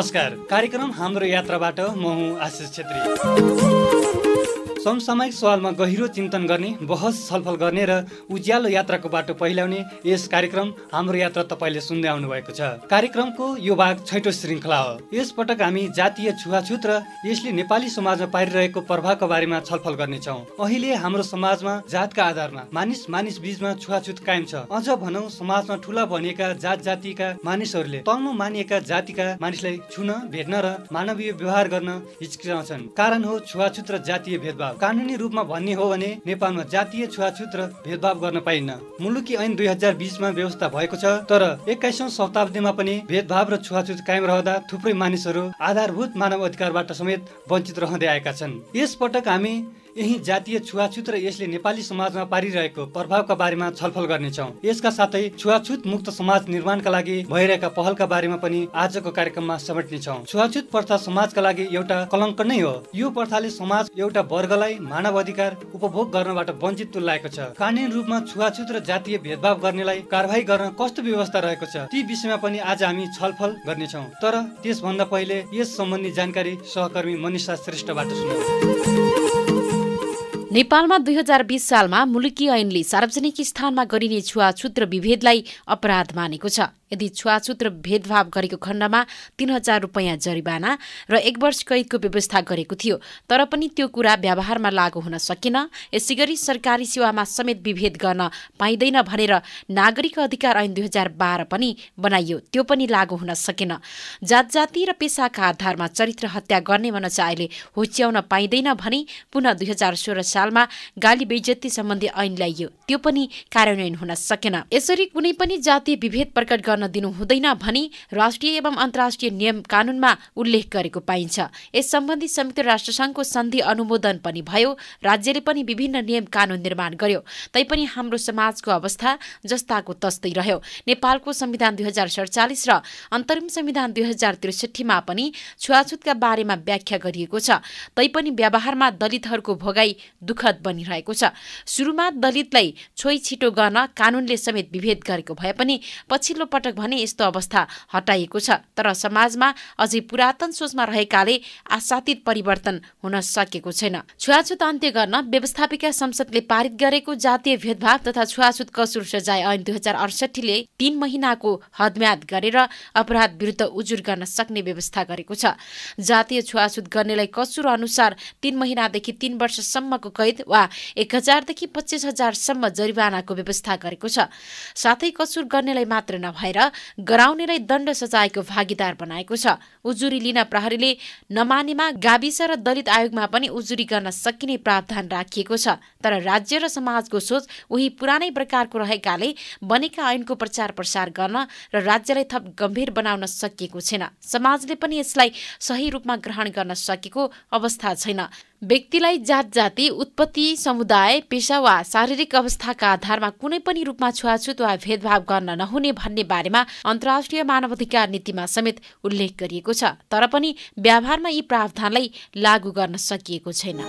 नमस्कार कार्यक्रम हाम्रो यात्राबाट म हुँ आशिष छेत्री समसामयिक सवालमा गहिरो चिन्तन गर्ने बहस छलफल गर्ने र उज्यालो यात्राको बाटो पहिल्याउने यस कार्यक्रम हाम्रो यात्रा तपाईँले सुन्दै आउनु भएको छ कार्यक्रमको यो भाग छैटो श्रृङ्खला हो यस पटक हामी जातीय छुवाछुत र यसले नेपाली समाजमा पारिरहेको प्रभावको बारेमा छलफल गर्नेछौँ अहिले हाम्रो समाजमा जातका आधारमा मानिस मानिस बिचमा छुवाछुत कायम छ अझ भनौ समाजमा ठुला भनेका जात जातिका मानिसहरूले तल्नु मानिएका जातिका मानिसलाई छुन भेट्न र मानवीय व्यवहार गर्न हिचकिचाउँछन् कारण हो छुवाछुत र जातीय भेदभाव कानुनी रूपमा भन्ने हो भने नेपालमा जातीय छुवाछुत र भेदभाव गर्न पाइन्न मुलुकी ऐन दुई हजार बिसमा व्यवस्था भएको छ तर एक्काइसौँ शताब्दीमा पनि भेदभाव र छुवाछुत कायम रहँदा थुप्रै मानिसहरू आधारभूत मानव अधिकारबाट समेत वञ्चित रहँदै आएका छन् यसपटक हामी यही जातीय छुवाछुत र यसले नेपाली समाजमा पारिरहेको प्रभावका बारेमा छलफल गर्नेछौँ यसका साथै छुवाछुत मुक्त समाज निर्माणका लागि भइरहेका पहलका बारेमा पनि आजको कार्यक्रममा समेट्नेछौँ छुवाछुत प्रथा समाजका लागि एउटा कलङ्क नै हो यो प्रथाले समाज एउटा वर्गलाई मानव अधिकार उपभोग गर्नबाट वञ्चित तुल्याएको छ कानुन रूपमा छुवाछुत र जातीय भेदभाव गर्नेलाई कारवाही गर्न कस्तो व्यवस्था रहेको छ ती विषयमा पनि आज हामी छलफल गर्नेछौँ तर त्यसभन्दा पहिले यस सम्बन्धी जानकारी सहकर्मी मनिषा श्रेष्ठबाट सुनौ नेपालमा दुई हजार बिस सालमा मुलुकी ऐनले सार्वजनिक स्थानमा गरिने छुवाछुत र विभेदलाई अपराध मानेको छ यदि छुवाछुत र भेदभाव गरेको खण्डमा तीन हजार रुपियाँ जरिवाना र एक वर्ष कैदको व्यवस्था गरेको थियो तर पनि त्यो कुरा व्यवहारमा लागू हुन सकेन यसै गरी सरकारी सेवामा समेत विभेद गर्न पाइँदैन भनेर नागरिक अधिकार ऐन दुई हजार बाह्र पनि बनाइयो त्यो पनि लागू हुन सकेन जात जाति र पेसाका आधारमा चरित्र हत्या गर्ने अहिले होच्याउन पाइँदैन भने पुनः दुई हजार सोह्र सालमा गाली बेजती सम्बन्धी ऐन ल्याइयो त्यो पनि कार्यान्वयन हुन सकेन यसरी कुनै पनि जातीय विभेद प्रकट गर्न गर्न दिनु हुँदैन भनी राष्ट्रिय एवं अन्तर्राष्ट्रिय नियम कानूनमा उल्लेख गरेको पाइन्छ यस सम्बन्धी संयुक्त राष्ट्रसङ्घको सन्धि अनुमोदन पनि भयो राज्यले पनि विभिन्न नियम कानून निर्माण गर्यो तैपनि हाम्रो समाजको अवस्था जस्ताको तस्तै रह्यो नेपालको संविधान दुई हजार सडचालिस र अन्तरिम संविधान दुई हजार त्रिसठीमा पनि छुवाछुतका बारेमा व्याख्या गरिएको छ तैपनि व्यवहारमा दलितहरूको भोगाई दुःखद बनिरहेको छ सुरुमा दलितलाई छोइ छिटो गर्न कानूनले समेत विभेद गरेको भए पनि पछिल्लो पटक पटक भने यस्तो अवस्था हटाइएको छ तर समाजमा अझै पुरातन सोचमा रहेकाले आशातीत परिवर्तन हुन सकेको छैन छुवाछुत अन्त्य गर्न व्यवस्थापिका संसदले पारित गरेको जातीय भेदभाव तथा छुवाछुत कसुर सजाय ऐन दुई हजार अडसठीले तीन महिनाको हदम्याद गरेर अपराध विरुद्ध उजुर गर्न सक्ने व्यवस्था गरेको छ जातीय छुवाछुत गर्नेलाई कसुर अनुसार तीन महिनादेखि तीन वर्षसम्मको कैद वा एक हजारदेखि पच्चिस हजारसम्म जरिवानाको व्यवस्था गरेको छ साथै कसुर गर्नेलाई मात्र नभएर गराउनेलाई दण्ड सजायको भागीदार बनाएको छ उजुरी लिन प्रहरीले नमानेमा गाविस र दलित आयोगमा पनि उजुरी गर्न सकिने प्रावधान राखिएको छ तर राज्य र समाजको सोच उही पुरानै प्रकारको रहेकाले बनेका ऐनको प्रचार प्रसार गर्न र राज्यलाई थप गम्भीर बनाउन सकिएको छैन समाजले पनि यसलाई सही रूपमा ग्रहण गर्न सकेको अवस्था छैन व्यक्तिलाई जात जाति उत्पत्ति समुदाय पेसा वा शारीरिक अवस्थाका आधारमा कुनै पनि रूपमा छुवाछुत वा भेदभाव गर्न नहुने भन्ने बारेमा अन्तर्राष्ट्रिय मानवाधिकार नीतिमा समेत उल्लेख गरिएको छ तर पनि व्यवहारमा यी प्रावधानलाई लागू गर्न सकिएको छैन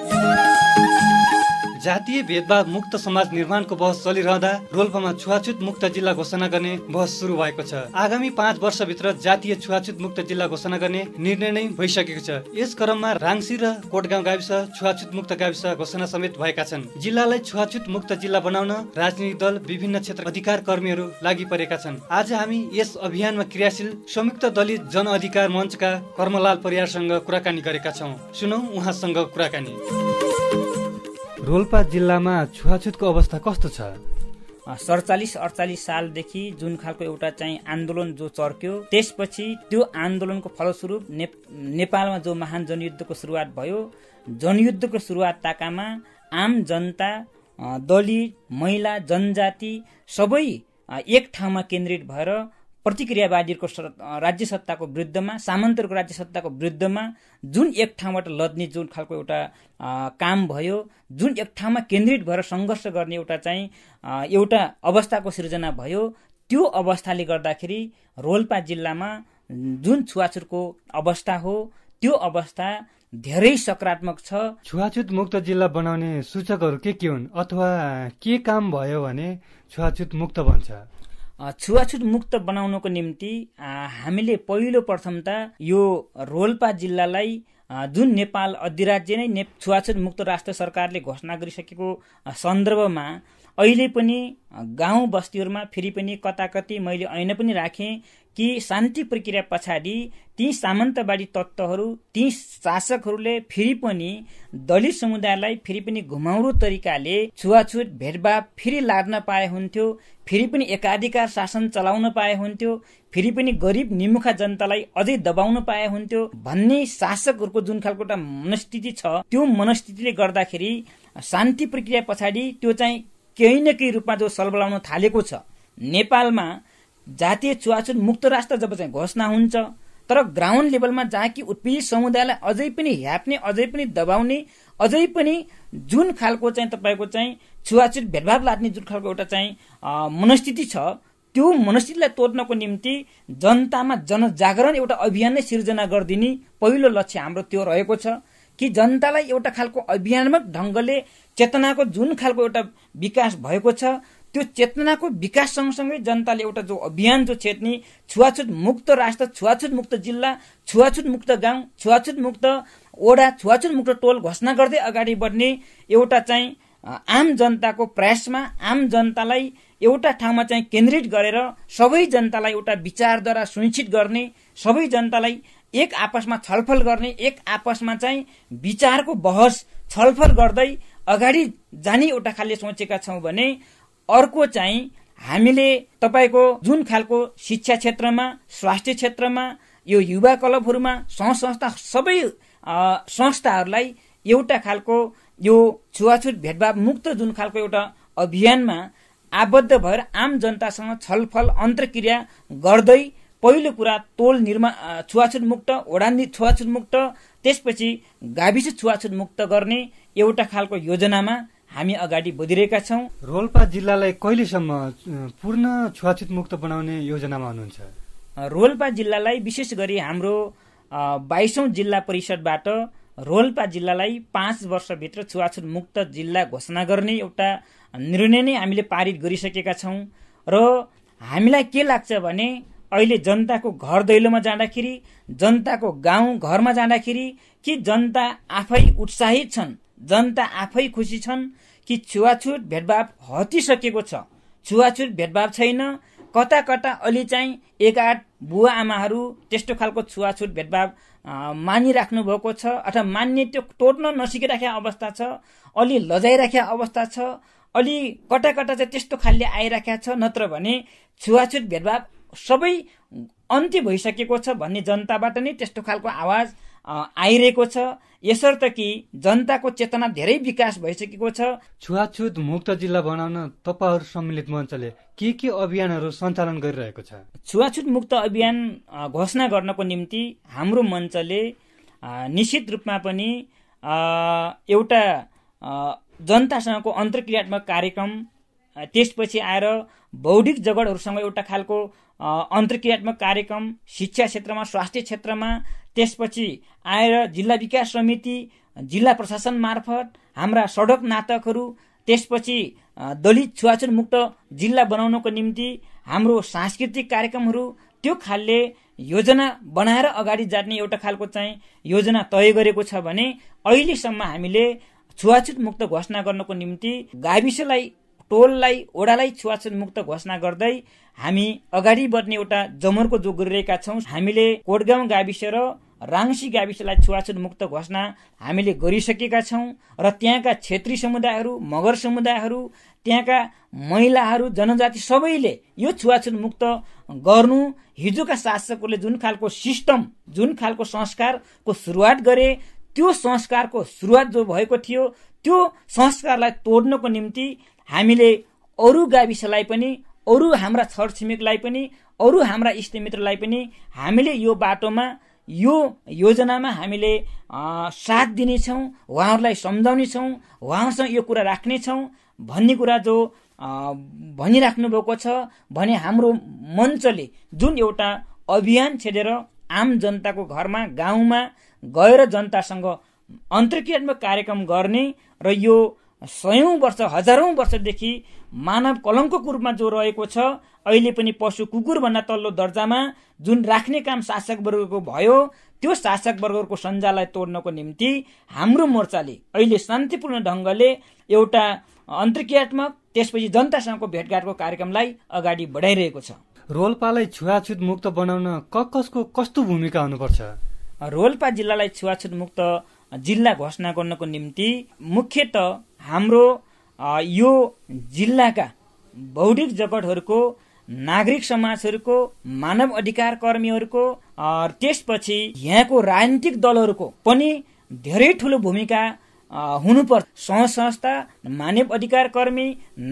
जातीय भेदभाव मुक्त समाज निर्माणको बहस चलिरहँदा रोल्पामा छुवाछुत मुक्त जिल्ला घोषणा गर्ने बहस सुरु भएको छ आगामी पाँच वर्षभित्र जातीय छुवाछुत मुक्त जिल्ला घोषणा गर्ने निर्णय नै भइसकेको छ यस क्रममा राङसी र कोटगाउँ गाविस छुवाछुत मुक्त गाविस घोषणा समेत भएका छन् जिल्लालाई छुवाछुत मुक्त जिल्ला बनाउन राजनीतिक दल विभिन्न क्षेत्र अधिकार कर्मीहरू लागि परेका छन् आज हामी यस अभियानमा क्रियाशील संयुक्त दलित जन अधिकार मञ्चका कर्मलाल परियारसँग कुराकानी गरेका छौँ सुनौ उहाँसँग कुराकानी रोल्पा जिल्लामा छुवाछुतको अवस्था कस्तो छ सडचालिस अडचालिस सालदेखि जुन खालको एउटा चाहिँ आन्दोलन जो चर्क्यो त्यसपछि त्यो आन्दोलनको फलस्वरूप नेपालमा जो महान जनयुद्धको सुरुवात भयो जनयुद्धको सुरुवात ताकामा आम जनता दलित महिला जनजाति सबै एक ठाउँमा केन्द्रित भएर प्रतिक्रियावादीहरूको राज्य सत्ताको विरुद्धमा सामन्तहरूको राज्य सत्ताको विरुद्धमा जुन एक ठाउँबाट लद्ने जुन खालको एउटा काम भयो जुन एक ठाउँमा केन्द्रित भएर सङ्घर्ष गर्ने एउटा चाहिँ एउटा अवस्थाको सिर्जना भयो त्यो अवस्थाले गर्दाखेरि रोल्पा जिल्लामा जुन छुवाछुतको अवस्था हो त्यो अवस्था धेरै सकारात्मक छ छुवाछुत मुक्त जिल्ला बनाउने सूचकहरू के के हुन् अथवा के काम भयो भने छुवाछुत मुक्त भन्छ छुवाछुत मुक्त बनाउनको निम्ति हामीले पहिलो त यो रोल्पा जिल्लालाई जुन नेपाल अधिराज्य नै ने छुवाछुत मुक्त राष्ट्र सरकारले घोषणा गरिसकेको सन्दर्भमा अहिले पनि गाउँ बस्तीहरूमा फेरि पनि कताकती मैले ऐन पनि राखेँ कि शान्ति प्रक्रिया पछाडि ती सामन्तवादी तत्त्वहरू ती शासकहरूले फेरि पनि दलित समुदायलाई फेरि पनि घुमाउरो तरिकाले छुवाछुत भेदभाव फेरि लाग्न पाए हुन्थ्यो फेरि पनि एकाधिकार शासन चलाउन पाए हुन्थ्यो फेरि पनि गरिब निमुखा जनतालाई अझै दबाउन पाए हुन्थ्यो भन्ने शासकहरूको जुन खालको एउटा मनस्थिति छ त्यो मनस्थितिले गर्दाखेरि शान्ति प्रक्रिया पछाडि त्यो चाहिँ केही न केही रूपमा जो सलबलाउन थालेको छ नेपालमा जातीय छुवाछुत मुक्त राष्ट्र जब चाहिँ घोषणा हुन्छ तर ग्राउन्ड लेभलमा जहाँ कि उत्पीडित समुदायलाई अझै पनि ह्याप्ने अझै पनि दबाउने अझै पनि जुन खालको चाहिँ तपाईँको चाहिँ छुवाछुत भेदभाव लाग्ने जुन खालको एउटा चाहिँ मनस्थिति छ त्यो मनस्थितिलाई तोड्नको निम्ति जनतामा जनजागरण एउटा अभियान नै सिर्जना गरिदिने पहिलो लक्ष्य हाम्रो त्यो रहेको छ कि जनतालाई एउटा खालको अभियानमक ढङ्गले चेतनाको जुन खालको एउटा विकास भएको छ त्यो चेतनाको विकास सँगसँगै जनताले एउटा जो अभियान जो छेट्ने छुवाछुत मुक्त राष्ट्र छुवाछुत मुक्त जिल्ला छुवाछुत मुक्त गाउँ छुवाछुत मुक्त ओडा छुवाछुत मुक्त टोल घोषणा गर्दै अगाडि बढ्ने एउटा चाहिँ आम जनताको प्रयासमा आम जनतालाई एउटा ठाउँमा चाहिँ केन्द्रित गरेर सबै जनतालाई एउटा विचारद्वारा सुनिश्चित गर्ने सबै जनतालाई एक आपसमा छलफल गर्ने एक आपसमा चाहिँ विचारको बहस छलफल गर्दै अगाडि जाने एउटा खाले सोचेका छौँ भने अर्को चाहिँ हामीले तपाईँको जुन खालको शिक्षा क्षेत्रमा स्वास्थ्य क्षेत्रमा यो युवा क्लबहरूमा सङ्घ संस्था सबै संस्थाहरूलाई एउटा खालको यो छुवाछुत भेदभाव मुक्त जुन खालको एउटा अभियानमा आबद्ध भएर आम जनतासँग छलफल अन्तर्क्रिया गर्दै पहिलो कुरा तोल निर्माण छुवाछुत मुक्त ओडानी छुवाछुत मुक्त त्यसपछि गाविस छुवाछुत मुक्त गर्ने एउटा खालको योजनामा हामी अगाडि बढिरहेका छौँ रोल्पा जिल्लालाई कहिलेसम्म पूर्ण छुवाछुत मुक्त बनाउने योजनामा हुनुहुन्छ रोल्पा जिल्लालाई विशेष गरी हाम्रो बाइसौँ जिल्ला परिषदबाट रोल्पा जिल्लालाई पाँच वर्षभित्र छुवाछुत मुक्त जिल्ला घोषणा गर्ने एउटा निर्णय नै हामीले पारित गरिसकेका छौँ र हामीलाई के लाग्छ भने अहिले जनताको घर दैलोमा जाँदाखेरि जनताको गाउँ घरमा जाँदाखेरि कि जनता आफै उत्साहित छन् जनता आफै खुसी छन् कि छुवाछुत भेदभाव हटिसकेको छ छुवाछुत भेदभाव छैन कता कता अलि चाहिँ एक आठ बुवा आमाहरू त्यस्तो खालको छुवाछुत भेदभाव मानिराख्नु भएको छ अथवा मान्ने त्यो तोड्न नसिकिराखेको अवस्था छ अलि लजाइराखेका अवस्था छ अलि कटा कटा चाहिँ त्यस्तो खालले आइराखेको छ नत्र भने छुवाछुत भेदभाव सबै अन्त्य भइसकेको छ भन्ने जनताबाट नै त्यस्तो खालको आवाज आइरहेको छ यसर्थ कि जनताको चेतना धेरै विकास भइसकेको छ छुवाछुत मुक्त जिल्ला बनाउन तपाईँहरू सम्मिलित मञ्चले के के अभियानहरू सञ्चालन गरिरहेको छ छुवाछुत मुक्त अभियान घोषणा गर्नको निम्ति हाम्रो मञ्चले निश्चित रूपमा पनि एउटा जनतासँगको अन्तर्क्रियात्मक कार्यक्रम त्यसपछि आएर बौद्धिक जगडहरूसँग एउटा खालको अन्तर्क्रियात्मक कार्यक्रम शिक्षा क्षेत्रमा स्वास्थ्य क्षेत्रमा त्यसपछि आएर जिल्ला विकास समिति जिल्ला प्रशासन मार्फत हाम्रा सडक नाटकहरू त्यसपछि दलित छुवाछुत मुक्त जिल्ला बनाउनको निम्ति हाम्रो सांस्कृतिक कार्यक्रमहरू त्यो खालले योजना बनाएर अगाडि जाने एउटा खालको चाहिँ योजना तय गरेको छ भने अहिलेसम्म हामीले छुवाछुत मुक्त घोषणा गर्नको निम्ति गाविसलाई टोललाई ओडालाई मुक्त घोषणा गर्दै हामी अगाडि बढ्ने एउटा जमरको जोग गरिरहेका छौँ हामीले कोटगाउँ गाविस र राङ्सी गाविसलाई छुवाछुत मुक्त घोषणा हामीले गरिसकेका छौँ र त्यहाँका क्षेत्री समुदायहरू मगर समुदायहरू त्यहाँका महिलाहरू जनजाति सबैले यो छुवाछुत मुक्त गर्नु हिजोका शासकहरूले जुन खालको सिस्टम जुन खालको संस्कारको सुरुवात गरे त्यो संस्कारको सुरुवात जो भएको थियो त्यो संस्कारलाई तोड्नको निम्ति हामीले अरू गाविसलाई पनि अरू हाम्रा छरछिमेकलाई पनि अरू हाम्रा इष्टमित्रलाई पनि हामीले यो बाटोमा यो योजनामा हामीले साथ दिनेछौँ उहाँहरूलाई सम्झाउनेछौँ उहाँहरूसँग यो कुरा राख्नेछौँ भन्ने कुरा जो भनिराख्नु भएको छ भने हाम्रो मञ्चले जुन एउटा अभियान छेडेर आम जनताको घरमा गाउँमा गएर जनतासँग अन्तर्क्रियात्मक कार्यक्रम गर्ने र यो सयौँ वर्ष हजारौं वर्षदेखि मानव कलङ्क रूपमा जो रहेको छ अहिले पनि पशु कुकुर कुकुरभन्दा तल्लो दर्जामा जुन राख्ने काम शासक वर्गको भयो त्यो शासक वर्गको सञ्जाललाई तोड्नको निम्ति हाम्रो मोर्चाले अहिले शान्तिपूर्ण ढङ्गले एउटा अन्तर्क्रियात्मक त्यसपछि जनतासँगको भेटघाटको कार्यक्रमलाई अगाडि बढाइरहेको छ रोल्पालाई छुवाछुत मुक्त बनाउन क कसको कस्तो भूमिका हुनुपर्छ रोल्पा जिल्लालाई छुवाछुत मुक्त जिल्ला घोषणा गर्नको निम्ति मुख्यत हाम्रो यो जिल्लाका बौद्धिक जगतहरूको नागरिक समाजहरूको मानव अधिकार कर्मीहरूको त्यसपछि यहाँको राजनीतिक दलहरूको पनि धेरै ठुलो भूमिका हुनुपर्छ सङ्घ संस्था मानव अधिकार कर्मी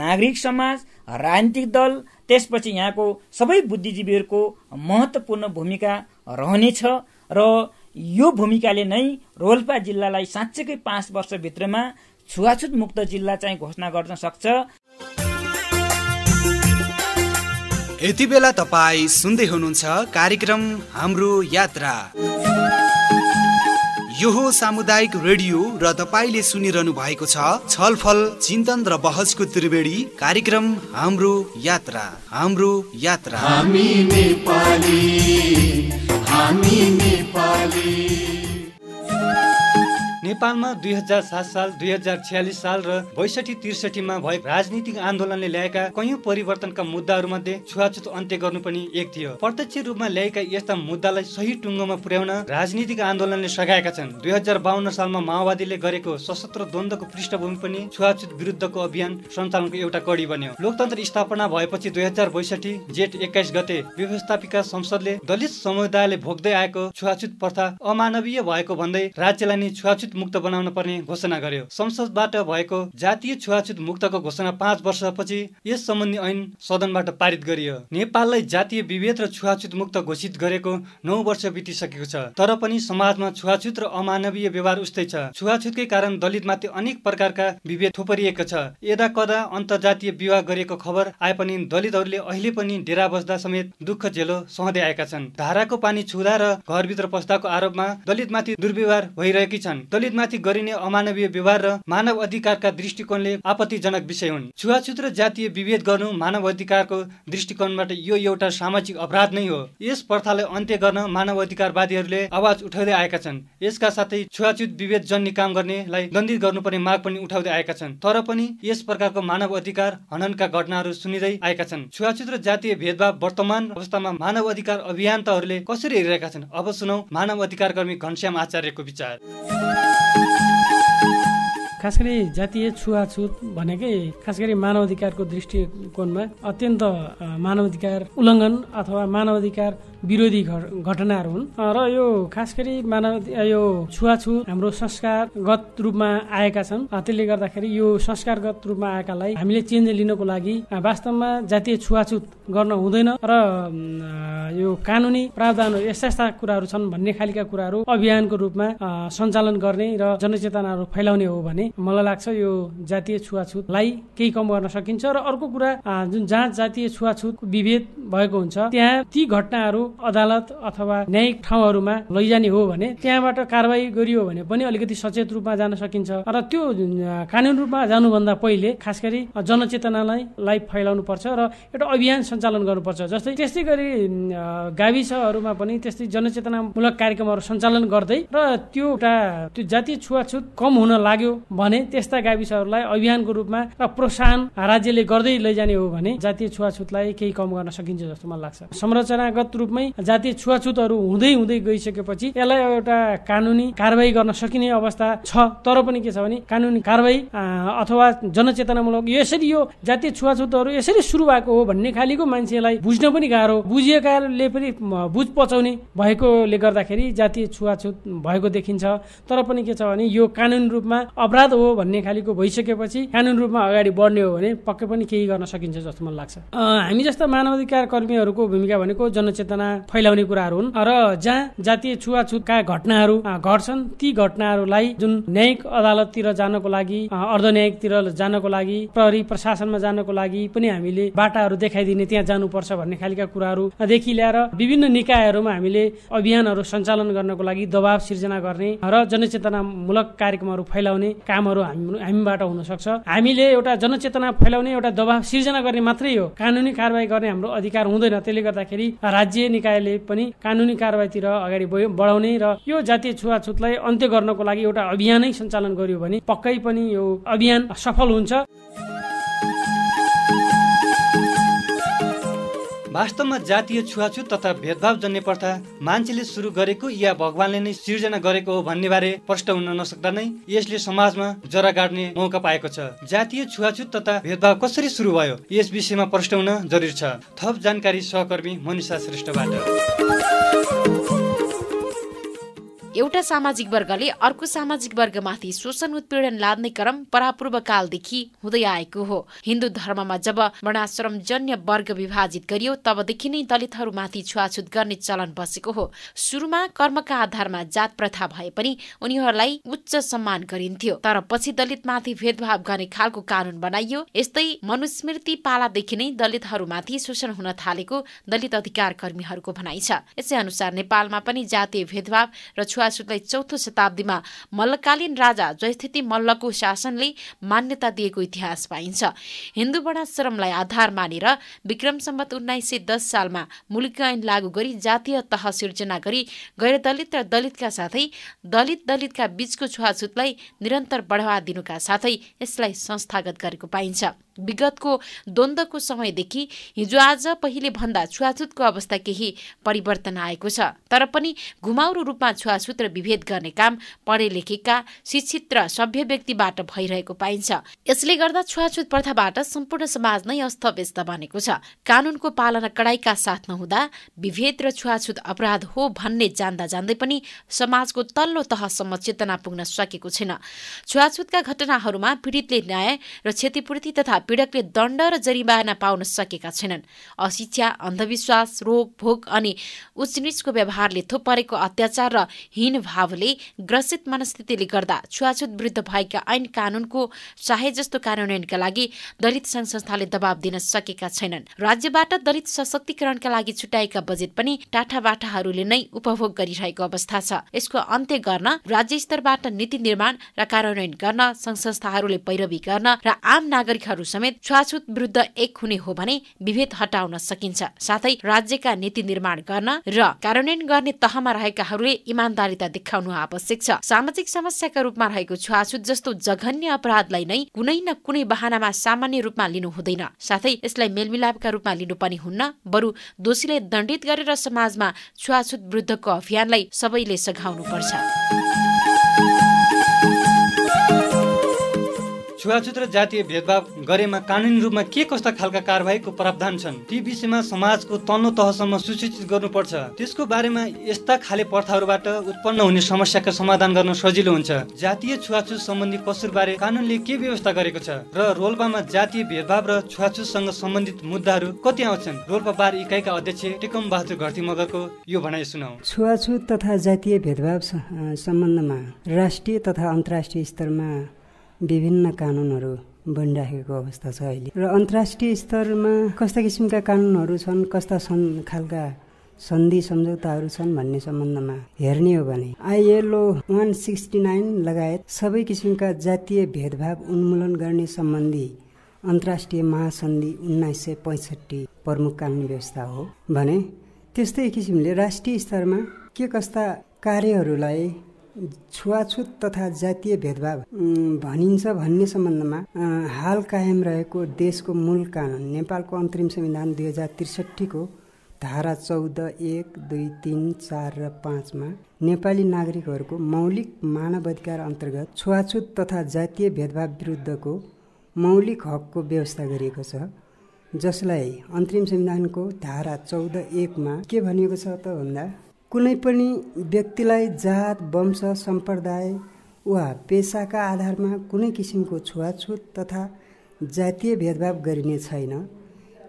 नागरिक समाज राजनीतिक दल त्यसपछि यहाँको सबै बुद्धिजीवीहरूको महत्त्वपूर्ण भूमिका रहनेछ र यो भूमिकाले नै रोल्पा जिल्लालाई साँच्चैकै पाँच वर्षभित्रमा छुवाछुत मुक्त जिल्ला चाहिँ घोषणा गर्न सक्छ यति बेला तपाईँ सुन्दै हुनुहुन्छ कार्यक्रम हाम्रो यात्रा यो हो सामुदायिक रेडियो र तपाईँले सुनिरहनु भएको छ छलफल चिन्तन र बहसको त्रिवेणी कार्यक्रम हाम्रो यात्रा हाम्रो यात्रा हामी नेपाली हामी नेपाली नेपालमा दुई हजार सात साल दुई हजार छ्यालिस साल र बैसठी त्रिसठीमा भए राजनीतिक आन्दोलनले ल्याएका कयौं परिवर्तनका मुद्दाहरूमध्ये छुवाछुत अन्त्य गर्नु पनि एक थियो प्रत्यक्ष रूपमा ल्याएका यस्ता मुद्दालाई सही टुङ्गोमा पुर्याउन राजनीतिक आन्दोलनले सघाएका छन् दुई हजार बाहन्न सालमा माओवादीले गरेको सशस्त्र द्वन्द्वको पृष्ठभूमि पनि छुवाछुत विरुद्धको अभियान सञ्चालनको एउटा कडी बन्यो लोकतन्त्र स्थापना भएपछि दुई हजार बैसठी जेठ एक्काइस गते व्यवस्थापिका संसदले दलित समुदायले भोग्दै आएको छुवाछुत प्रथा अमानवीय भएको भन्दै राज्यलाई नै छुवाछुत मुक्त बनाउन पर्ने घोषणा गर्यो संसदबाट भएको जातीय छुवाछुत मुक्तको घोषणा पाँच वर्षपछि यस सम्बन्धी ऐन सदनबाट पारित गरियो नेपाललाई जातीय विभेद र छुवाछुत मुक्त घोषित गरेको नौ वर्ष बितिसकेको छ तर पनि समाजमा छुवाछुत र अमानवीय व्यवहार उस्तै छ छुवाछुतकै कारण दलितमाथि अनेक प्रकारका विभेद थोपरिएको छ यदा कदा अन्तर्जातीय विवाह गरेको खबर आए पनि दलितहरूले अहिले पनि डेरा बस्दा समेत दुःख झेलो सहँदै आएका छन् धाराको पानी छुँदा र घरभित्र पस्दाको आरोपमा दलितमाथि दुर्व्यवहार भइरहेकी छन् दलित पीडितमाथि गरिने अमानवीय व्यवहार र मानव अधिकारका दृष्टिकोणले आपत्तिजनक विषय हुन् छुवाछुत र जातीय विभेद गर्नु मानव अधिकारको दृष्टिकोणबाट यो एउटा सामाजिक अपराध नै हो यस प्रथालाई अन्त्य गर्न मानव अधिकारवादीहरूले आवाज उठाउँदै आएका छन् यसका साथै छुवाछुत विभेद जन्ने काम गर्नेलाई दण्डित गर्नुपर्ने माग पनि उठाउँदै आएका छन् तर पनि यस प्रकारको मानव अधिकार हननका घटनाहरू सुनिँदै आएका छन् छुवाछुत र जातीय भेदभाव वर्तमान अवस्थामा मानव अधिकार अभियन्ताहरूले कसरी हेरिरहेका छन् अब सुनौ मानव अधिकार कर्मी घनश्याम आचार्यको विचार खास गरी जातीय छुवाछुत भनेकै खास गरी मानवाधिकारको दृष्टिकोणमा अत्यन्त मानवाधिकार उल्लङ्घन अथवा मानवाधिकार विरोधी घटनाहरू हुन् र यो खास गरी मानव यो छुवाछुत हाम्रो संस्कारगत रूपमा आएका छन् त्यसले गर्दाखेरि यो संस्कारगत रूपमा आएकालाई हामीले चेन्ज लिनको लागि वास्तवमा जातीय छुवाछुत गर्न हुँदैन र यो कानुनी प्रावधानहरू यस्ता यस्ता कुराहरू छन् भन्ने खालका कुराहरू अभियानको रूपमा सञ्चालन गर्ने र जनचेतनाहरू फैलाउने हो भने मलाई लाग्छ यो जातीय छुवाछुतलाई केही कम गर्न सकिन्छ र अर्को कुरा जुन जहाँ जातीय छुवाछुत विभेद भएको हुन्छ त्यहाँ ती घटनाहरू अदालत अथवा न्यायिक ठाउँहरूमा लैजाने हो भने त्यहाँबाट कारवाही गरियो भने पनि अलिकति सचेत रूपमा जान सकिन्छ र त्यो कानुन रूपमा जानुभन्दा पहिले खास गरी जनचेतनालाई लाइफ फैलाउनु पर्छ र एउटा अभियान सञ्चालन गर्नुपर्छ जस्तै त्यस्तै गरी गाविसहरूमा पनि त्यस्तै जनचेतनामूलक कार्यक्रमहरू सञ्चालन गर्दै र त्यो एउटा त्यो जातीय छुवाछुत कम हुन लाग्यो भने त्यस्ता गाविसहरूलाई अभियानको रूपमा र प्रोत्साहन राज्यले गर्दै लैजाने हो भने जातीय छुवाछुतलाई केही कम गर्न सकिन्छ जस्तो मलाई लाग्छ संरचनागत रूपमै जातीय छुवाछुतहरू हुँदै हुँदै गइसकेपछि यसलाई एउटा कानुनी कारवाही गर्न सकिने अवस्था छ तर पनि के छ भने कानुनी कारवाही अथवा जनचेतनामूलक यसरी यो जातीय छुवाछुतहरू यसरी सुरु भएको हो भन्ने खालिको मान्छेलाई बुझ्न पनि गाह्रो बुझिएकाले पनि बुझ पचाउने भएकोले गर्दाखेरि जातीय छुवाछुत भएको देखिन्छ तर पनि के छ भने यो कानुन रूपमा अपराध अपराध हो भन्ने खालिको भइसकेपछि कानुन रूपमा अगाडि बढ्ने हो भने पक्कै पनि केही गर्न सकिन्छ जस्तो मलाई लाग्छ हामी जस्ता मानवाधिकार कर्मीहरूको भूमिका भनेको जनचेतना फैलाउने कुराहरू हुन् र जहाँ जातीय छुवाछुतका घटनाहरू घट्छन् ती घटनाहरूलाई जुन न्यायिक अदालततिर जानको लागि अर्ध न्यायिकतिर जानको लागि प्रहरी प्रशासनमा जानको लागि पनि हामीले बाटाहरू देखाइदिने त्यहाँ जानुपर्छ भन्ने खालका कुराहरूदेखि ल्याएर विभिन्न निकायहरूमा हामीले अभियानहरू सञ्चालन गर्नको लागि दबाव सिर्जना गर्ने र जनचेतनामूलक कार्यक्रमहरू फैलाउने काम कामहरू हामी हामीबाट हुनसक्छ हामीले एउटा जनचेतना फैलाउने एउटा दबाव सिर्जना गर्ने मात्रै हो कानुनी कारवाही गर्ने हाम्रो अधिकार हुँदैन त्यसले गर्दाखेरि राज्य निकायले पनि कानुनी कारवाहीतिर अगाडि बढाउने र यो जातीय छुवाछुतलाई अन्त्य गर्नको लागि एउटा अभियानै सञ्चालन गर्यो भने पक्कै पनि यो अभियान सफल हुन्छ वास्तवमा जातीय छुवाछुत तथा भेदभाव जन्य प्रथा मान्छेले सुरु गरेको या भगवान्ले नै सिर्जना गरेको हो भन्ने बारे प्रष्ट हुन नसक्दा नै यसले समाजमा जरा गाड्ने मौका पाएको छ जातीय छुवाछुत तथा भेदभाव कसरी सुरु भयो यस विषयमा प्रष्ट हुन जरुरी छ थप जानकारी सहकर्मी मनिषा श्रेष्ठबाट एउटा सामाजिक वर्गले अर्को सामाजिक वर्गमाथि शोषण उत्पीडन लाद्ने क्रम परापूर्वकालदेखि हुँदै आएको हो हिन्दू धर्ममा जब जन्य वर्ग विभाजित गरियो तबदेखि नै दलितहरूमाथि छुवाछुत गर्ने चलन बसेको हो सुरुमा कर्मका आधारमा जात प्रथा भए पनि उनीहरूलाई उच्च सम्मान गरिन्थ्यो तर पछि दलितमाथि भेदभाव गर्ने खालको कानून बनाइयो यस्तै मनुस्मृति पालादेखि नै दलितहरूमाथि शोषण हुन थालेको दलित अधिकार कर्मीहरूको भनाइ छ यसै अनुसार नेपालमा पनि जातीय भेदभाव र छुवा सुतलाई चौथो शताब्दीमा मल्लकालीन राजा जयस्थिति मल्लको शासनले मान्यता दिएको इतिहास पाइन्छ हिन्दू वर्णाश्रमलाई आधार मानेर विक्रम सम्बत उन्नाइस सय दस सालमा मुलुक ऐन लागू गरी जातीय तह सिर्जना गरी गैरदलित र दलितका साथै दलित दलितका बीचको छुवाछुतलाई निरन्तर बढावा दिनुका साथै यसलाई संस्थागत गरेको पाइन्छ विगतको द्वन्द्वको समयदेखि हिजो आज पहिले भन्दा छुवाछुतको अवस्था केही परिवर्तन आएको छ तर पनि घुमाउरो रूपमा छुवाछुत र विभेद गर्ने काम पढे लेखेका शिक्षित र सभ्य व्यक्तिबाट भइरहेको पाइन्छ यसले गर्दा छुवाछुत प्रथाबाट सम्पूर्ण समाज नै अस्तव्यस्त बनेको छ कानुनको पालना कडाइका साथ नहुँदा विभेद र छुवाछुत अपराध हो भन्ने जान्दा जान्दै पनि समाजको तल्लो तहसम्म चेतना पुग्न सकेको छैन छुवाछुतका घटनाहरूमा पीडितले न्याय र क्षतिपूर्ति तथा पीडकले दण्ड र जरिवाना पाउन सकेका छैनन् अशिक्षा अन्धविश्वास रोग भोक अनि उचनिचको व्यवहारले थोपरेको अत्याचार र हीन भावले ग्रसित मनस्थितिले गर्दा छुवाछुत विरुद्ध भएका ऐन कानुनको चाहे जस्तो कार्यान्वयनका लागि दलित सङ्घ संस्थाले दबाव दिन सकेका छैनन् राज्यबाट दलित सशक्तिकरणका लागि छुट्याएका बजेट पनि टाठा बाटाहरूले नै उपभोग गरिरहेको अवस्था छ यसको अन्त्य गर्न राज्य स्तरबाट नीति निर्माण र कार्यान्वयन गर्न सङ्घ संस्थाहरूले पैरवी गर्न र आम नागरिकहरू समेत छुवाछुत विरुद्ध एक हुने हो भने विभेद हटाउन सकिन्छ साथै राज्यका नीति निर्माण गर्न र कार्यान्वयन गर्ने तहमा रहेकाहरूले इमान्दारिता देखाउनु आवश्यक छ सामाजिक समस्याका रूपमा रहेको छुवाछुत जस्तो जघन्य अपराधलाई नै कुनै न कुनै बहानामा सामान्य रूपमा लिनु हुँदैन साथै यसलाई मेलमिलापका रूपमा लिनु पनि हुन्न बरु दोषीलाई दण्डित गरेर समाजमा छुवाछुत विरुद्धको अभियानलाई सबैले सघाउनु पर्छ छुवाछुत र जातीय भेदभाव गरेमा कानुन रूपमा के कस्ता खालका कारवाहीको प्रावधान छन् ती विषयमा समाजको तल्लो तहसम्म सुसूचित गर्नुपर्छ त्यसको बारेमा यस्ता खाले प्रथाहरूबाट उत्पन्न हुने समस्याको समाधान गर्न सजिलो हुन्छ जातीय छुवाछुत सम्बन्धी कसुर बारे कानुनले के व्यवस्था गरेको छ र रोल्पामा जातीय भेदभाव र छुवाछुतसँग सम्बन्धित मुद्दाहरू कति आउँछन् रोल्पा बार इकाइका अध्यक्ष टिकम बहादुर घरती मगरको यो भनाइ सुनाउ छुवाछुत तथा जातीय भेदभाव सम्बन्धमा राष्ट्रिय तथा अन्तर्राष्ट्रिय स्तरमा विभिन्न कानुनहरू बनिराखेको अवस्था छ अहिले र अन्तर्राष्ट्रिय स्तरमा कस्ता किसिमका कानुनहरू छन् कस्ता सन् खालका सन्धि सम्झौताहरू छन् भन्ने सम्बन्धमा हेर्ने हो भने आइएलओ वान सिक्सटी नाइन लगायत सबै किसिमका जातीय भेदभाव उन्मूलन गर्ने सम्बन्धी अन्तर्राष्ट्रिय महासन्धि उन्नाइस सय पैँसठी प्रमुख कानुन व्यवस्था हो भने त्यस्तै किसिमले राष्ट्रिय स्तरमा के कस्ता कार्यहरूलाई छुवाछुत तथा जातीय भेदभाव भनिन्छ भन्ने सम्बन्धमा हाल कायम रहेको देशको मूल कानुन नेपालको अन्तरिम संविधान दुई हजार त्रिसठीको धारा चौध एक दुई तिन चार र पाँचमा नेपाली नागरिकहरूको मौलिक मानवाधिकार अन्तर्गत छुवाछुत तथा जातीय भेदभाव विरुद्धको मौलिक हकको व्यवस्था गरिएको छ जसलाई अन्तरिम संविधानको धारा चौध एकमा के भनिएको छ त भन्दा कुनै पनि व्यक्तिलाई जात वंश सम्प्रदाय वा पेसाका आधारमा कुनै किसिमको छुवाछुत तथा जातीय भेदभाव गरिने छैन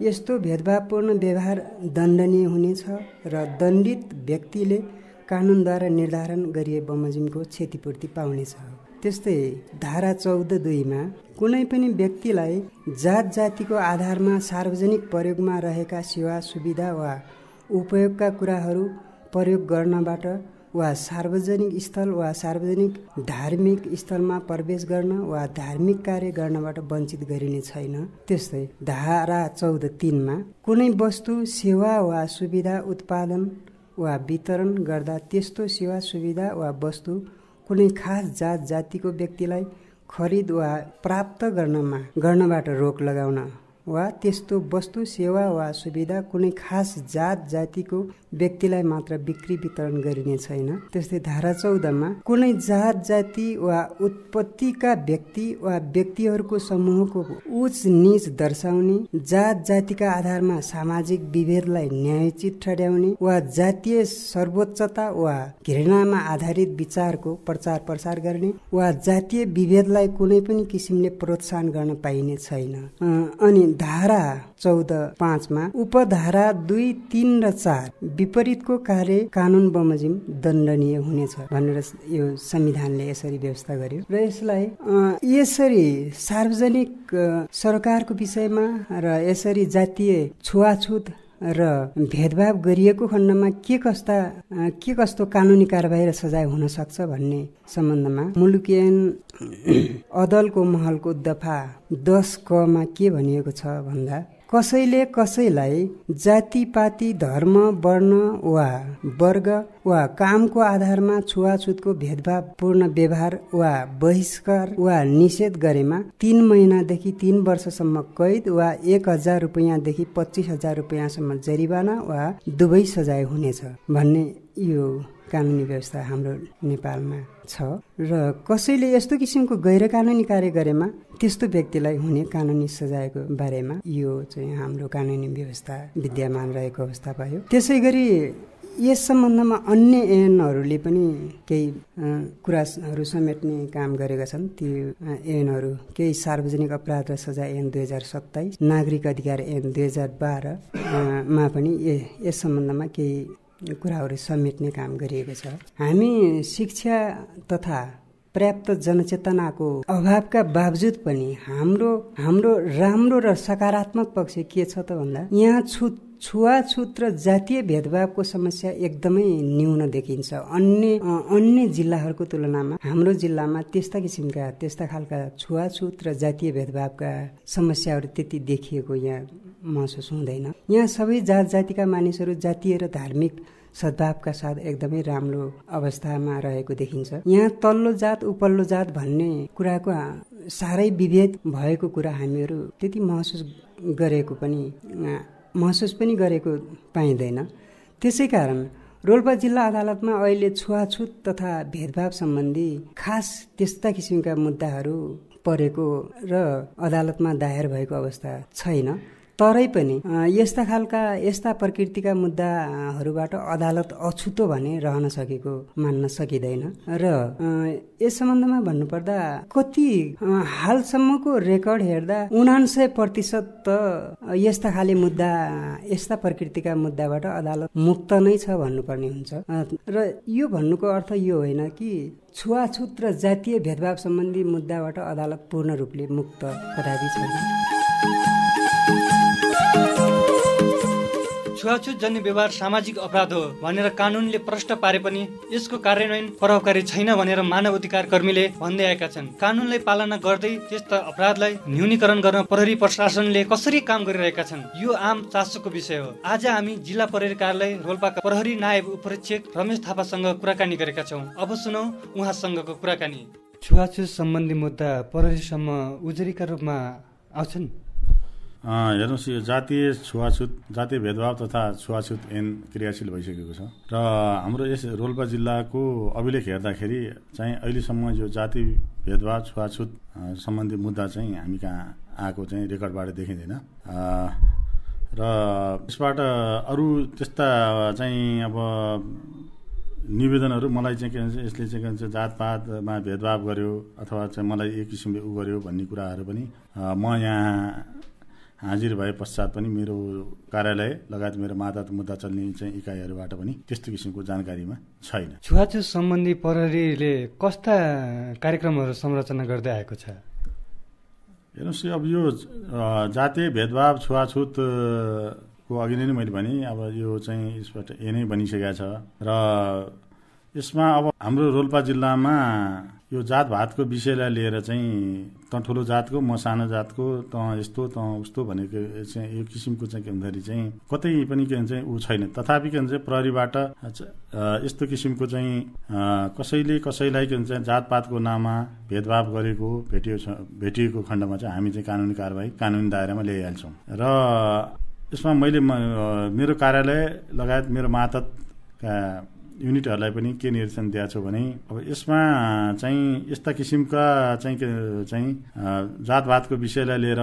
यस्तो भेदभावपूर्ण व्यवहार दण्डनीय हुनेछ र दण्डित व्यक्तिले कानुनद्वारा निर्धारण गरिए बमोजिमको क्षतिपूर्ति पाउनेछ त्यस्तै धारा चौध दुईमा कुनै पनि व्यक्तिलाई जात जातिको आधारमा सार्वजनिक प्रयोगमा रहेका सेवा सुविधा वा उपयोगका कुराहरू प्रयोग गर्नबाट वा सार्वजनिक स्थल वा सार्वजनिक धार्मिक स्थलमा प्रवेश गर्न वा धार्मिक कार्य गर्नबाट वञ्चित गरिने छैन त्यस्तै धारा चौध तिनमा कुनै वस्तु सेवा वा सुविधा उत्पादन वा वितरण गर्दा त्यस्तो सेवा सुविधा वा वस्तु कुनै खास जात जातिको व्यक्तिलाई खरिद वा प्राप्त गर्नमा गर्नबाट रोक लगाउन वा त्यस्तो वस्तु सेवा वा सुविधा कुनै खास जात जातिको व्यक्तिलाई मात्र बिक्री वितरण गरिने छैन त्यस्तै धारा चौधमा कुनै जात जाति वा उत्पत्तिका व्यक्ति वा व्यक्तिहरूको समूहको उच निच दर्शाउने जात जातिका आधारमा सामाजिक विभेदलाई न्यायचित ठड्याउने वा जातीय सर्वोच्चता वा घृणामा आधारित विचारको प्रचार प्रसार गर्ने वा जातीय विभेदलाई कुनै पनि किसिमले प्रोत्साहन गर्न पाइने छैन अनि धारा चौध पाँचमा उपधारा दुई तिन र चार विपरीतको कार्य कानुन बमोजिम दण्डनीय हुनेछ भनेर यो संविधानले यसरी व्यवस्था गर्यो र यसलाई यसरी सार्वजनिक सरकारको विषयमा र यसरी जातीय छुवाछुत र भेदभाव गरिएको खण्डमा के कस्ता के कस्तो कानुनी कारवाही र सजाय हुन सक्छ भन्ने सम्बन्धमा मुलुकियन अदलको महलको दफा दस कमा के भनिएको छ भन्दा कसैले कसैलाई जातिपाती धर्म वर्ण वा वर्ग वा कामको आधारमा छुवाछुतको भेदभावपूर्ण व्यवहार वा बहिष्कार वा निषेध गरेमा तीन महिनादेखि तीन वर्षसम्म कैद वा एक हजार रुपियाँदेखि पच्चिस हजार रुपियाँसम्म जरिवाना वा दुवै सजाय हुनेछ भन्ने यो कानुनी व्यवस्था हाम्रो नेपालमा छ र कसैले यस्तो किसिमको गैर कानुनी कार्य गरेमा त्यस्तो व्यक्तिलाई हुने कानुनी सजायको बारेमा यो चाहिँ हाम्रो कानुनी व्यवस्था विद्यमान रहेको अवस्था भयो त्यसै गरी यस सम्बन्धमा अन्य एनहरूले पनि केही कुराहरू समेट्ने काम गरेका छन् ती एनहरू केही सार्वजनिक अपराध र सजाय एन दुई हजार सत्ताइस नागरिक अधिकार एन दुई हजार बाह्रमा पनि यस सम्बन्धमा केही कुराहरू समेट्ने काम गरिएको छ हामी शिक्षा तथा पर्याप्त जनचेतनाको अभावका बावजुद पनि हाम्रो हाम्रो राम्रो र सकारात्मक पक्ष के छ त भन्दा यहाँ छुत छुवाछुत र जातीय भेदभावको समस्या एकदमै न्यून देखिन्छ अन्य अन्य जिल्लाहरूको तुलनामा हाम्रो जिल्लामा त्यस्ता किसिमका त्यस्ता खालका छुवाछुत र जातीय भेदभावका समस्याहरू त्यति देखिएको यहाँ महसुस हुँदैन यहाँ सबै जात जातिका मानिसहरू जातीय र धार्मिक सद्भावका साथ एकदमै राम्रो अवस्थामा रहेको देखिन्छ यहाँ तल्लो जात उपल्लो जात भन्ने कुराको साह्रै विभेद भएको कुरा हामीहरू त्यति महसुस गरेको पनि महसुस पनि गरेको पाइँदैन त्यसै कारण रोल्पा जिल्ला अदालतमा अहिले छुवाछुत तथा भेदभाव सम्बन्धी खास त्यस्ता किसिमका मुद्दाहरू परेको र अदालतमा दायर भएको अवस्था छैन तरै पनि यस्ता खालका यस्ता प्रकृतिका मुद्दाहरूबाट अदालत अछुतो भने रहन सकेको मान्न सकिँदैन र यस सम्बन्धमा भन्नुपर्दा कति हालसम्मको रेकर्ड हेर्दा उनान्सय प्रतिशत त यस्ता खाले मुद्दा यस्ता प्रकृतिका मुद्दाबाट अदालत मुक्त नै छ भन्नुपर्ने हुन्छ र यो भन्नुको अर्थ यो होइन कि छुवाछुत र जातीय भेदभाव सम्बन्धी मुद्दाबाट अदालत पूर्ण रूपले मुक्त कदापि छैन जन्य व्यवहार सामाजिक अपराध हो भनेर कानुनले प्रश्न पारे पनि यसको कार्यान्वयन प्रभावकारी छैन भनेर मानव अधिकार कर्मीले भन्दै आएका छन् कानुनलाई पालना गर्दै त्यस्ता अपराधलाई न्यूनीकरण गर्न प्रहरी प्रशासनले कसरी काम गरिरहेका छन् यो आम चासोको विषय हो आज हामी जिल्ला प्रहरी कार्यालय रोल्पाका प्रहरी नायब उपरीक्षक रमेश थापासँग कुराकानी गरेका छौँ अब सुनौ उहाँसँगको कुराकानी छुवाछुत सम्बन्धी मुद्दा प्रहरीसम्म उजुरीका रूपमा आउँछन् हेर्नुहोस् यो जातीय छुवाछुत जातीय भेदभाव तथा छुवाछुत ऐन क्रियाशील भइसकेको छ र हाम्रो यस रोल्पा जिल्लाको अभिलेख हेर्दाखेरि चाहिँ अहिलेसम्म यो जाति भेदभाव छुवाछुत सम्बन्धी मुद्दा चाहिँ हामी कहाँ आएको चाहिँ रेकर्डबाट देखिँदैन र यसबाट अरू त्यस्ता चाहिँ अब निवेदनहरू मलाई चाहिँ के भन्छ यसले चाहिँ के भन्छ जातपातमा भेदभाव गर्यो अथवा चाहिँ मलाई एक किसिमले उ गर्यो भन्ने कुराहरू पनि म यहाँ हाजिर भए पश्चात पनि मेरो कार्यालय लगायत मेरो माता मुद्दा चल्ने चाहिँ इकाइहरूबाट पनि त्यस्तो किसिमको जानकारीमा छैन छुवाछुत सम्बन्धी प्रहरीले कस्ता कार्यक्रमहरू संरचना गर्दै आएको छ हेर्नुहोस् अब यो जातीय भेदभाव छुवाछुत को अघि नै मैले भने अब यो चाहिँ यसबाट ए नै बनिसकेको छ र यसमा अब हाम्रो रोल्पा जिल्लामा यो जातभातको विषयलाई लिएर चाहिँ तँ ठुलो जातको म सानो जातको त यस्तो त उस्तो भनेको चाहिँ यो किसिमको चाहिँ के भन्दाखेरि चाहिँ कतै पनि के भन्छ ऊ छैन तथापि के भन्छ प्रहरीबाट यस्तो किसिमको चाहिँ कसैले कसैलाई के भन्छ जातपातको नाममा भेदभाव गरेको भेटियो भेटिएको खण्डमा चाहिँ हामी चाहिँ कानुनी कारवाही कानुनी दायरामा ल्याइहाल्छौँ र यसमा मैले मेरो कार्यालय लगायत मेरो मातत युनिटहरूलाई पनि के निर्देशन दिएको छ भने अब यसमा चाहिँ यस्ता किसिमका चाहिँ चाहिँ जातभातको विषयलाई लिएर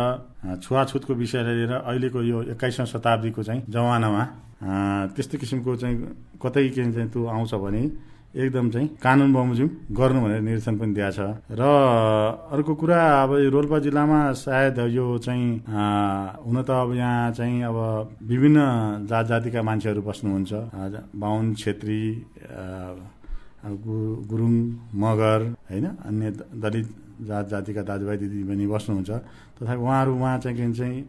छुवाछुतको विषयलाई लिएर अहिलेको यो एक्काइसौँ शताब्दीको चाहिँ जमानामा त्यस्तो किसिमको चाहिँ कतै के चाहिँ त्यो आउँछ भने एकदम चाहिँ कानुन बमोजिम गर्नु भनेर निर्देशन पनि दिएको छ र अर्को कुरा अब यो रोल्पा जिल्लामा सायद यो चाहिँ हुन त अब यहाँ चाहिँ अब विभिन्न जात जातिका मान्छेहरू बस्नुहुन्छ बाहुन छेत्री गुरु गुरुङ मगर होइन अन्य दलित जात जातिका दाजुभाइ दिदीबहिनी बस्नुहुन्छ तथापि उहाँहरू उहाँ चाहिँ चाहिँ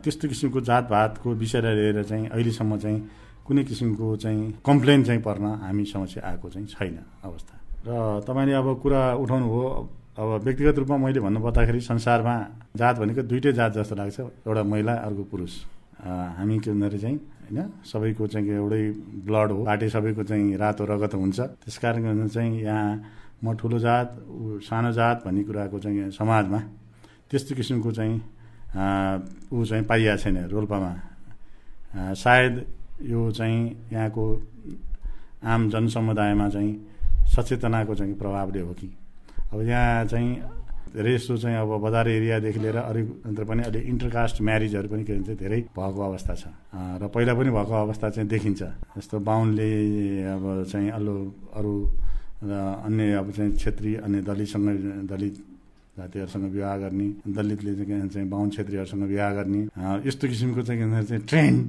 त्यस्तो किसिमको जातभातको विषयलाई लिएर चाहिँ अहिलेसम्म चाहिँ कुनै किसिमको चाहिँ कम्प्लेन चाहिँ पर्न हामी समस्या आएको चाहिँ छैन अवस्था र तपाईँले अब कुरा उठाउनु हो अब व्यक्तिगत रूपमा मैले भन्नु पर्दाखेरि संसारमा जात भनेको दुइटै जात जस्तो लाग्छ एउटा महिला अर्को पुरुष हामी के भन्दाखेरि चाहिँ होइन सबैको चाहिँ एउटै ब्लड हो बाटे सबैको चाहिँ रातो रगत हुन्छ त्यस कारण चाहिँ यहाँ म ठुलो जात ऊ सानो जात भन्ने कुराको चाहिँ समाजमा त्यस्तो किसिमको चाहिँ ऊ चाहिँ पाइएको छैन रोल्पामा सायद यो चाहिँ यहाँको आम जनसमुदायमा चाहिँ सचेतनाको चाहिँ प्रभावले हो कि अब यहाँ चाहिँ धेरै जस्तो चाहिँ अब बजार एरियादेखि लिएर अरू अन्त्र पनि अहिले इन्टरकास्ट म्यारिजहरू पनि के भन्छ धेरै भएको अवस्था छ र पहिला पनि भएको अवस्था चाहिँ देखिन्छ जस्तो बाहुनले अब चाहिँ अरू अरू र अन्य अब चाहिँ क्षेत्रीय अन्य दलितसँग दलित जातिहरूसँग विवाह गर्ने दलितले चाहिँ के बाहुन क्षेत्रीहरूसँग विवाह गर्ने यस्तो किसिमको चाहिँ के भन्छ ट्रेन्ड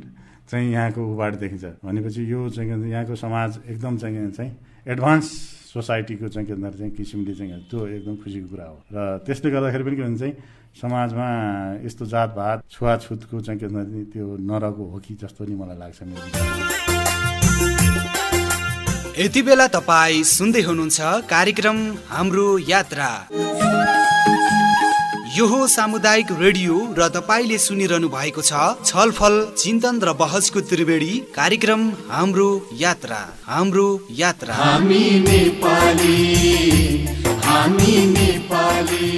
चाहिँ यहाँको उबाट देखिन्छ भनेपछि यो चाहिँ के भन्छ यहाँको समाज एकदम चाहिँ चाहिँ एडभान्स सोसाइटीको चाहिँ के भन्दाखेरि चाहिँ किसिमले चाहिँ त्यो एकदम खुसीको कुरा हो र त्यसले गर्दाखेरि पनि के भन्छ चाहिँ समाजमा यस्तो जातभात छुवाछुतको चाहिँ के भन्दा त्यो नरहेको हो कि जस्तो नि मलाई लाग्छ मेरो यति बेला तपाईँ सुन्दै हुनुहुन्छ कार्यक्रम हाम्रो यात्रा यो हो सामुदायिक रेडियो र तपाईँले सुनिरहनु भएको छलफल चिन्तन र बहसको त्रिवेणी कार्यक्रम हाम्रो यात्रा हाम्रो यात्रा हामी नेपाली हामी नेपाली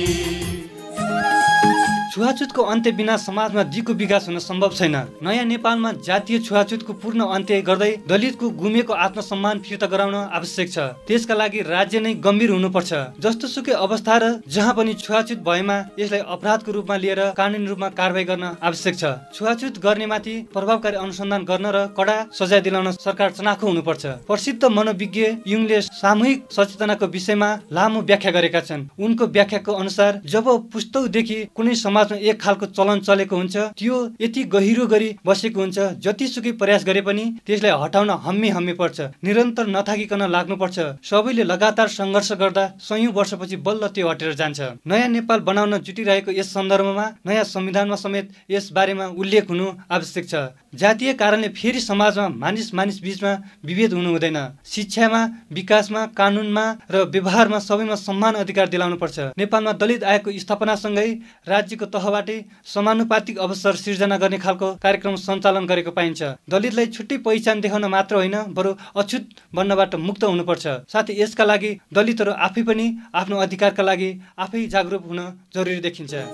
छुवाछुतको अन्त्य बिना समाजमा दिको विकास हुन सम्भव छैन नयाँ नेपालमा जातीय छुवाछुतको पूर्ण अन्त्य गर्दै दलितको गुमेको आत्मसम्मान फिर्ता गराउन आवश्यक छ त्यसका लागि राज्य नै गम्भीर हुनुपर्छ जस्तो सुकै अवस्था र जहाँ पनि छुवाछुत भएमा यसलाई अपराधको रूपमा लिएर कानुनी रूपमा कारवाही गर्न आवश्यक छ छुवाछुत गर्नेमाथि प्रभावकारी अनुसन्धान गर्न र कडा सजाय दिलाउन सरकार चनाखो हुनुपर्छ प्रसिद्ध मनोविज्ञ युङले सामूहिक सचेतनाको विषयमा लामो व्याख्या गरेका छन् उनको व्याख्याको अनुसार जब पुस्तौदेखि कुनै समाज समाजमा एक खालको चलन चलेको हुन्छ त्यो यति गहिरो गरी बसेको हुन्छ जतिसुकै प्रयास गरे पनि त्यसलाई हटाउन हम्मे हम्मे पर्छ निरन्तर नथाकिकन लाग्नुपर्छ सबैले लगातार सङ्घर्ष गर्दा सयौँ वर्षपछि बल्ल त्यो हटेर जान्छ नयाँ नेपाल बनाउन जुटिरहेको यस सन्दर्भमा नयाँ संविधानमा समेत यस बारेमा उल्लेख हुनु आवश्यक छ जातीय कारणले फेरि समाजमा मानिस मानिस बिचमा विभेद हुनु हुँदैन शिक्षामा विकासमा कानुनमा र व्यवहारमा सबैमा सम्मान अधिकार दिलाउनु पर्छ नेपालमा दलित आएको स्थापनासँगै राज्यको तहबाटै समानुपातिक अवसर सिर्जना गर्ने खालको कार्यक्रम सञ्चालन गरेको पाइन्छ दलितलाई छुट्टै पहिचान देखाउन मात्र होइन बरु अछुत बन्नबाट मुक्त हुनुपर्छ साथै यसका लागि दलितहरू आफै पनि आफ्नो अधिकारका लागि आफै जागरुक हुन जरुरी देखिन्छ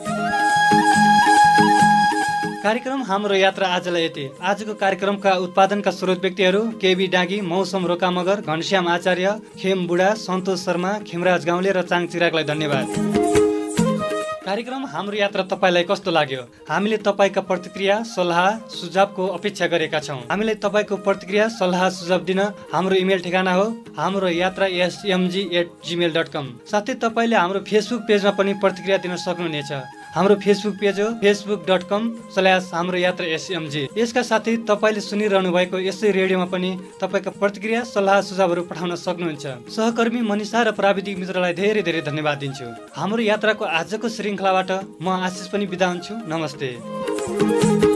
कार्यक्रम हाम्रो यात्रा आजलाई यति आजको कार्यक्रमका उत्पादनका स्रोत व्यक्तिहरू केबी डाँगी मौसम रोका मगर घनश्याम आचार्य खेम बुढा सन्तोष शर्मा खेमराज गाउँले र चाङ चिरागलाई धन्यवाद कार्यक्रम हाम्रो यात्रा तपाईँलाई कस्तो लाग्यो हामीले तपाईँका प्रतिक्रिया सल्लाह सुझावको अपेक्षा गरेका छौँ हामीलाई तपाईँको प्रतिक्रिया सल्लाह सुझाव दिन हाम्रो इमेल ठेगाना हो हाम्रो यात्रा SMG at Gmail dot com साथै तपाईँले हाम्रो फेसबुक पेजमा पनि प्रतिक्रिया दिन सक्नुहुनेछ हाम्रो फेसबुक पेज हो फेसबुक डट कम स्ल्यास हाम्रो यात्रा एसएमजी यसका साथै तपाईँले सुनिरहनु भएको यसै रेडियोमा पनि तपाईँका प्रतिक्रिया सल्लाह सुझावहरू पठाउन सक्नुहुन्छ सहकर्मी मनिषा र प्राविधिक मित्रलाई धेरै धेरै धन्यवाद दिन्छु हाम्रो यात्राको आजको श्रृङ्खलाबाट म आशिष पनि बिदा हुन्छु नमस्ते